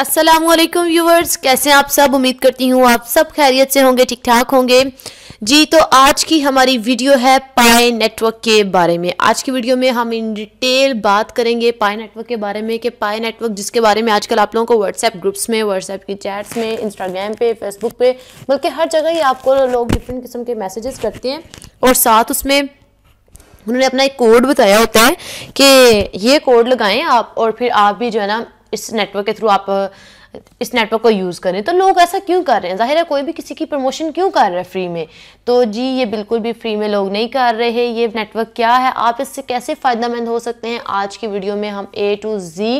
अस्सलाम वालेकुम व्यूवर्स कैसे आप सब उम्मीद करती हूँ आप सब खैरियत से होंगे ठीक ठाक होंगे जी तो आज की हमारी वीडियो है पाए नेटवर्क के बारे में आज की वीडियो में हम इन डिटेल बात करेंगे पाए नेटवर्क के बारे में कि पाए नेटवर्क जिसके बारे में आजकल आप लोगों को व्हाट्सएप ग्रुप्स में व्हाट्सएप की चैट्स में इंस्टाग्राम पे फेसबुक पे बल्कि हर जगह ही आपको लोग डिफरेंट किस्म के मैसेजेस करते हैं और साथ उसमें उन्होंने अपना एक कोड बताया होता है कि ये कोड लगाएं आप और फिर आप भी जो है ना इस नेटवर्क के थ्रू आप इस नेटवर्क को यूज़ करें तो लोग ऐसा क्यों कर रहे हैं ज़ाहिर है कोई भी किसी की प्रमोशन क्यों कर रहा है फ्री में तो जी ये बिल्कुल भी फ्री में लोग नहीं कर रहे हैं ये नेटवर्क क्या है आप इससे कैसे फ़ायदेमंद हो सकते हैं आज की वीडियो में हम ए टू जी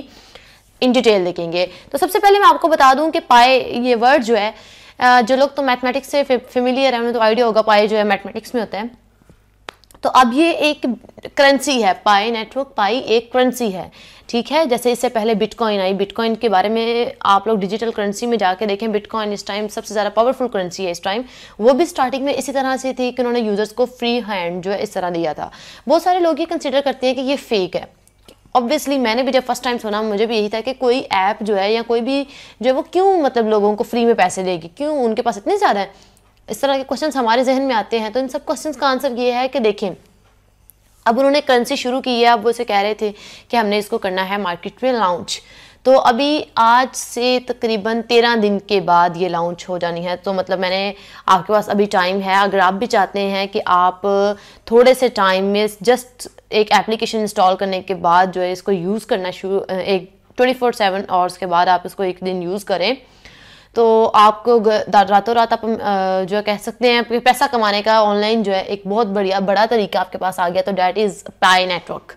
इन डिटेल देखेंगे तो सबसे पहले मैं आपको बता दूँ कि पाए ये वर्ड जो है जो लोग तो मैथमेटिक्स से फेमिलियर है उन्हें तो आइडिया होगा पाए जो है मैथमेटिक्स में होता है तो अब ये एक करेंसी है पाई नेटवर्क पाई एक करेंसी है ठीक है जैसे इससे पहले बिटकॉइन आई बिटकॉइन के बारे में आप लोग डिजिटल करेंसी में जाके देखें बिटकॉइन इस टाइम सबसे ज़्यादा पावरफुल करेंसी है इस टाइम वो भी स्टार्टिंग में इसी तरह से थी कि उन्होंने यूज़र्स को फ्री हैंड जो है इस तरह दिया था बहुत सारे लोग ये कंसिडर करते हैं कि ये फेक है ऑब्वियसली मैंने भी जब फर्स्ट टाइम सुना मुझे भी यही था कि कोई ऐप जो है या कोई भी जो है वो क्यों मतलब लोगों को फ्री में पैसे देगी क्यों उनके पास इतने ज़्यादा हैं इस तरह के क्वेश्चंस हमारे जहन में आते हैं तो इन सब क्वेश्चंस का आंसर ये है कि देखें अब उन्होंने करेंसी शुरू की है अब वो उसे कह रहे थे कि हमने इसको करना है मार्केट में लॉन्च तो अभी आज से तकरीबन तेरह दिन के बाद ये लॉन्च हो जानी है तो मतलब मैंने आपके पास अभी टाइम है अगर आप भी चाहते हैं कि आप थोड़े से टाइम में जस्ट एक एप्लीकेशन इंस्टॉल करने के बाद जो है इसको यूज़ करना शुरू एक ट्वेंटी फोर सेवन आवर्स के बाद आप इसको एक दिन यूज़ करें तो आपको रातों रात आप जो कह सकते हैं पैसा कमाने का ऑनलाइन जो है एक बहुत बढ़िया बड़ा तरीका आपके पास आ गया तो डैट इज़ पाई नेटवर्क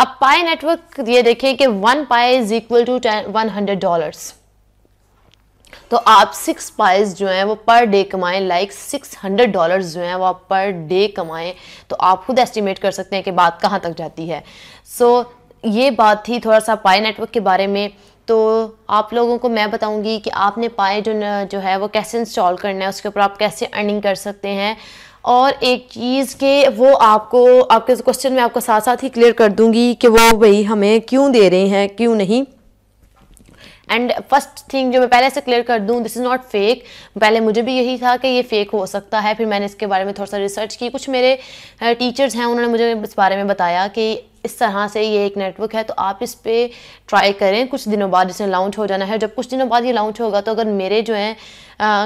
अब पाई नेटवर्क ये देखें कि one pi is equal to ten one hundred dollar तो आप सिक्स पाइज जो हैं वो पर डे कमाएं लाइक सिक्स हंड्रेड डॉलर जो हैं वो आप पर डे कमाएं तो आप खुद एस्टिमेट कर सकते हैं कि बात कहाँ तक जाती है सो so, ये बात थी थोड़ा सा पाई नेटवर्क के बारे में तो आप लोगों को मैं बताऊंगी कि आपने पाए जो न, जो है वो कैसे इंस्टॉल करना है उसके ऊपर आप कैसे अर्निंग कर सकते हैं और एक चीज़ के वो आपको आपके क्वेश्चन में आपको साथ साथ ही क्लियर कर दूंगी कि वो भाई हमें क्यों दे रहे हैं क्यों नहीं एंड फर्स्ट थिंग जो मैं पहले से क्लियर कर दूं दिस इज़ नॉट फेक पहले मुझे भी यही था कि ये फेक हो सकता है फिर मैंने इसके बारे में थोड़ा सा रिसर्च की कुछ मेरे टीचर्स हैं उन्होंने मुझे इस बारे में बताया कि इस तरह से ये एक नेटवर्क है तो आप इस पर ट्राई करें कुछ दिनों बाद इसने लॉन्च हो जाना है जब कुछ दिनों बाद ये लॉन्च होगा तो अगर मेरे जो हैं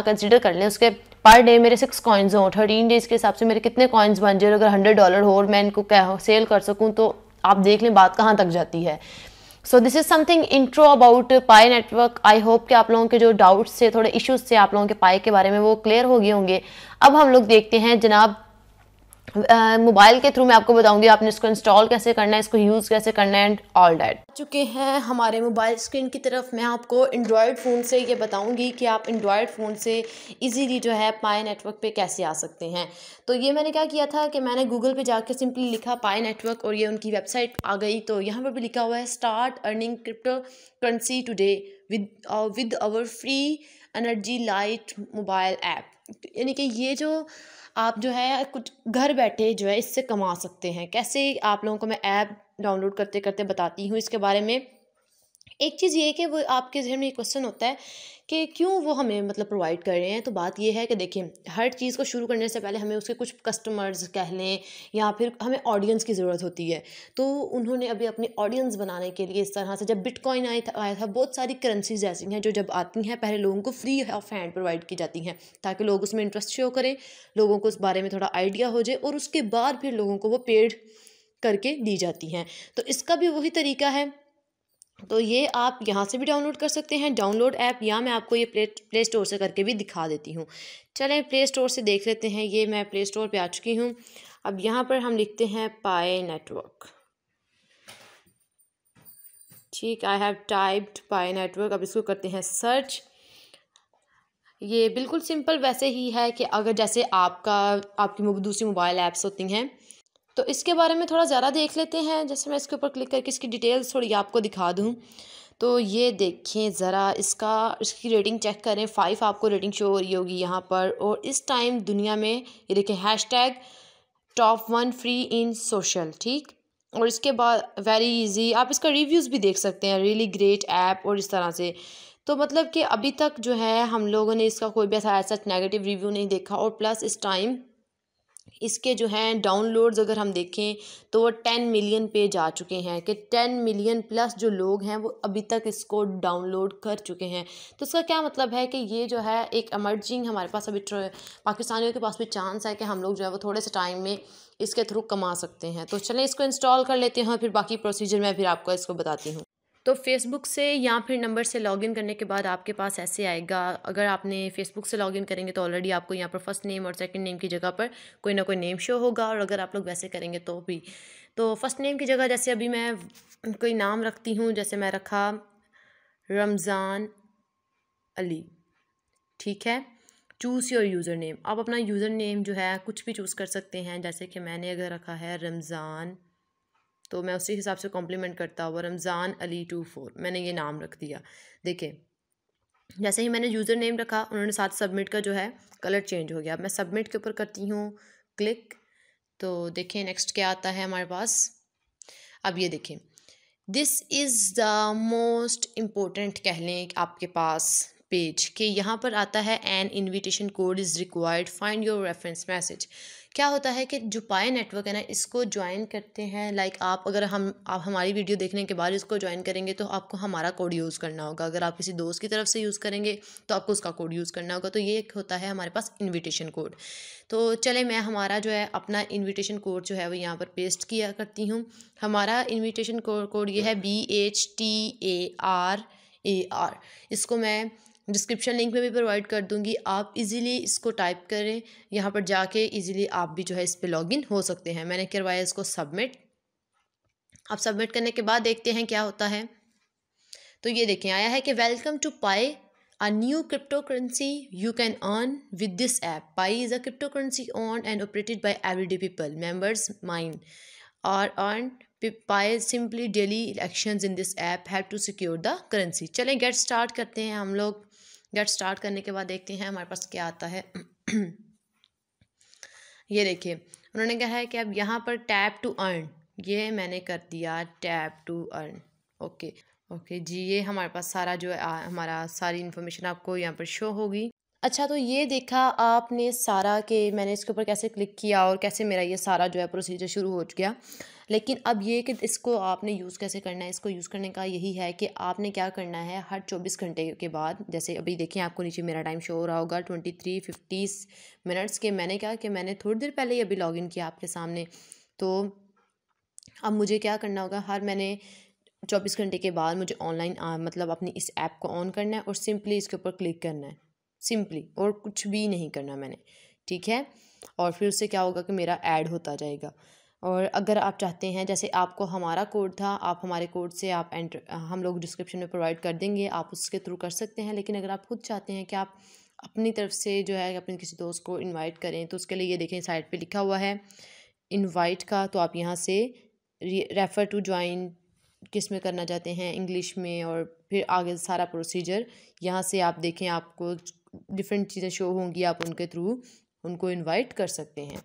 कंसिडर कर लें उसके पर डे मेरे सिक्स कॉइन्स हों थर्टीन डेज़ के हिसाब से मेरे कितने कॉइन्स बन जाए अगर हंड्रेड डॉलर हो और मैं इनको क्या सेल कर सकूँ तो आप देख लें बात कहाँ तक जाती है so this is something intro about Pi network I hope कि आप लोगों के जो डाउट्स थे थोड़े इश्यूज थे आप लोगों के पाए के बारे में वो क्लियर हो गए होंगे अब हम लोग देखते हैं जनाब मोबाइल के थ्रू मैं आपको बताऊंगी आपने इसको इंस्टॉल कैसे करना है इसको यूज़ कैसे करना है एंड ऑल डैट चुके हैं हमारे मोबाइल स्क्रीन की तरफ मैं आपको एंड्रॉयड फ़ोन से ये बताऊंगी कि आप एंड्रॉयड फ़ोन से इजीली जो है पाए नेटवर्क पे कैसे आ सकते हैं तो ये मैंने क्या किया था कि मैंने गूगल पे जाकर सिंपली लिखा पाए नेटवर्क और ये उनकी वेबसाइट आ गई तो यहाँ पर भी लिखा हुआ है start earning crypto currency today with with our free energy light mobile app यानी कि ये जो आप जो है कुछ घर बैठे जो है इससे कमा सकते हैं कैसे आप लोगों को मैं ऐप डाउनलोड करते करते बताती हूँ इसके बारे में एक चीज़ ये है कि वो आपके जहन में एक क्वेश्चन होता है कि क्यों वो हमें मतलब प्रोवाइड कर रहे हैं तो बात ये है कि देखिए हर चीज़ को शुरू करने से पहले हमें उसके कुछ कस्टमर्स कह लें या फिर हमें ऑडियंस की ज़रूरत होती है तो उन्होंने अभी अपनी ऑडियंस बनाने के लिए इस तरह से जब बिटकॉइन आया था आया था बहुत सारी करेंसीज ऐसी हैं जो जब आती हैं पहले लोगों को फ्री ऑफ हैंड प्रोवाइड की जाती हैं ताकि लोग उसमें इंटरेस्ट शो करें लोगों को उस बारे में थोड़ा आइडिया हो जाए और उसके बाद फिर लोगों को वो पेड करके दी जाती हैं तो इसका भी वही तरीका है तो ये आप यहाँ से भी डाउनलोड कर सकते हैं डाउनलोड ऐप या मैं आपको ये प्ले प्ले स्टोर से करके भी दिखा देती हूँ चलें प्ले स्टोर से देख लेते हैं ये मैं प्ले स्टोर पे आ चुकी हूँ अब यहाँ पर हम लिखते हैं पाए नेटवर्क ठीक I have typed Pi network अब इसको करते हैं सर्च ये बिल्कुल सिंपल वैसे ही है कि अगर जैसे आपका आपकी दूसरी मोबाइल ऐप्स होती हैं तो इसके बारे में थोड़ा ज़्यादा देख लेते हैं जैसे मैं इसके ऊपर क्लिक करके इसकी डिटेल्स थोड़ी आपको दिखा दूँ तो ये देखें ज़रा इसका इसकी रेटिंग चेक करें फ़ाइव आपको रेटिंग शो हो रही होगी यहाँ पर और इस टाइम दुनिया में ये देखें hash tag top one free in social ठीक और इसके बाद वेरी इजी आप इसका रिव्यूज़ भी देख सकते हैं रियली ग्रेट ऐप और इस तरह से तो मतलब कि अभी तक जो है हम लोगों ने इसका कोई भी ऐसा ऐसा नेगेटिव रिव्यू नहीं देखा और प्लस इस टाइम इसके जो हैं डाउनलोड्स अगर हम देखें तो वो टेन मिलियन पे जा चुके हैं कि टेन मिलियन प्लस जो लोग हैं वो अभी तक इसको डाउनलोड कर चुके हैं तो इसका क्या मतलब है कि ये जो है एक एमर्जिंग हमारे पास अभी पाकिस्तानियों के पास भी चांस है कि हम लोग जो है वो थोड़े से टाइम में इसके थ्रू कमा सकते हैं तो चलें इसको इंस्टॉल कर लेते हैं फिर बाकी प्रोसीजर मैं फिर आपको इसको बताती हूँ तो फेसबुक से या फिर नंबर से लॉगिन करने के बाद आपके पास ऐसे आएगा अगर आपने फेसबुक से लॉगिन करेंगे तो ऑलरेडी आपको यहाँ पर फर्स्ट नेम और सेकंड नेम की जगह पर कोई ना कोई नेम शो होगा और अगर आप लोग वैसे करेंगे तो भी तो फर्स्ट नेम की जगह जैसे अभी मैं कोई नाम रखती हूँ जैसे मैं रखा रमज़ान अली ठीक है चूज़ योर यूज़र नेम आप अपना यूज़र नेम जो है कुछ भी चूज़ कर सकते हैं जैसे कि मैंने अगर रखा है रमज़ान तो मैं उसी हिसाब से कॉम्प्लीमेंट करता हूँ रमज़ान अली टू फोर मैंने ये नाम रख दिया देखें जैसे ही मैंने यूज़र नेम रखा उन्होंने साथ सबमिट का जो है कलर चेंज हो गया अब मैं सबमिट के ऊपर करती हूँ क्लिक तो देखें नेक्स्ट क्या आता है हमारे पास अब ये देखें this is the most important कह लें आपके पास पेज के यहाँ पर आता है an invitation code is required find your reference message क्या होता है कि जो पाए नेटवर्क है ना इसको ज्वाइन करते हैं लाइक आप अगर हम आप हमारी वीडियो देखने के बाद इसको ज्वाइन करेंगे तो आपको हमारा कोड यूज़ करना होगा अगर आप किसी दोस्त की तरफ से यूज़ करेंगे तो आपको उसका कोड यूज़ करना होगा तो ये एक होता है हमारे पास इन्विटेशन कोड तो चले मैं हमारा जो है अपना इन्विटेशन कोड जो है वो यहाँ पर पेस्ट किया करती हूँ हमारा इन्विटेशन कोड ये है B H T A R A R इसको मैं डिस्क्रिप्शन लिंक में भी प्रोवाइड कर दूंगी आप इजीली इसको टाइप करें यहाँ पर जाके इजीली आप भी जो है इस पर लॉग इन हो सकते हैं मैंने करवाया इसको सबमिट आप सबमिट करने के बाद देखते हैं क्या होता है तो ये देखें आया है कि welcome to Pi a new crypto currency you can earn with this app Pi is a crypto currency on and operated by everyday people members mind और earn Pi simply daily action in this app have to secure the currency चलें get start करते हैं हम लोग get start करने के बाद देखते हैं हमारे पास क्या आता है ये देखिए उन्होंने कहा है कि अब यहाँ पर टैप टू अर्न ये मैंने कर दिया tap to earn okay okay जी ये हमारे पास सारा जो है हमारा सारी इन्फॉर्मेशन आपको यहाँ पर शो होगी अच्छा तो ये देखा आपने सारा कि मैंने इसके ऊपर कैसे क्लिक किया और कैसे मेरा ये सारा जो है प्रोसीजर शुरू हो गया लेकिन अब ये कि इसको आपने यूज़ कैसे करना है इसको यूज़ करने का यही है कि आपने क्या करना है हर चौबीस घंटे के बाद जैसे अभी देखें आपको नीचे मेरा टाइम शो हो रहा होगा ट्वेंटी थ्री फिफ्टी मिनट्स के मैंने क्या कि मैंने थोड़ी देर पहले ही अभी लॉगिन किया आपके सामने तो अब मुझे क्या करना होगा हर मैंने चौबीस घंटे के बाद मुझे ऑनलाइन मतलब अपनी इस ऐप को ऑन करना है और सिंपली इसके ऊपर क्लिक करना है सिंपली और कुछ भी नहीं करना मैंने ठीक है और फिर उससे क्या होगा कि मेरा ऐड होता जाएगा और अगर आप चाहते हैं जैसे आपको हमारा कोड था आप हमारे कोड से आप एंटर हम लोग डिस्क्रिप्शन में प्रोवाइड कर देंगे आप उसके थ्रू कर सकते हैं लेकिन अगर आप खुद चाहते हैं कि आप अपनी तरफ से जो है अपने किसी दोस्त को इनवाइट करें तो उसके लिए ये देखें साइड पे लिखा हुआ है इनवाइट का तो आप यहाँ से रेफ़र टू ज्वाइन किस में करना चाहते हैं इंग्लिश में और फिर आगे सारा प्रोसीजर यहाँ से आप देखें आपको डिफरेंट चीज़ें शो होंगी आप उनके थ्रू उनको इनवाइट कर सकते हैं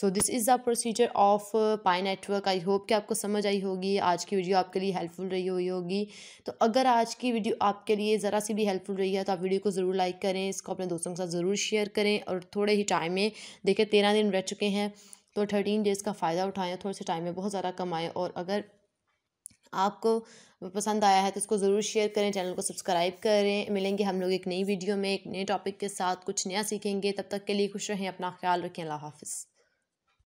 so this is the procedure of Pi network I hope कि आपको समझ आई होगी आज की वीडियो आपके लिए हेल्पफुल रही हुई होगी तो अगर आज की वीडियो आपके लिए ज़रा सी भी हेल्पफुल रही है तो आप वीडियो को ज़रूर लाइक करें इसको अपने दोस्तों के साथ ज़रूर शेयर करें और थोड़े ही टाइम में देखें तेरह दिन रह चुके हैं तो थर्टीन डेज़ का फ़ायदा उठाएँ थोड़े से टाइम में बहुत ज़्यादा कमाएँ और अगर आपको पसंद आया है तो इसको ज़रूर शेयर करें चैनल को सब्सक्राइब करें मिलेंगे हम लोग एक नई वीडियो में एक नए टॉपिक के साथ कुछ नया सीखेंगे तब तक के लिए खुश रहें अपना ख्याल रखें अल्लाह हाफिज़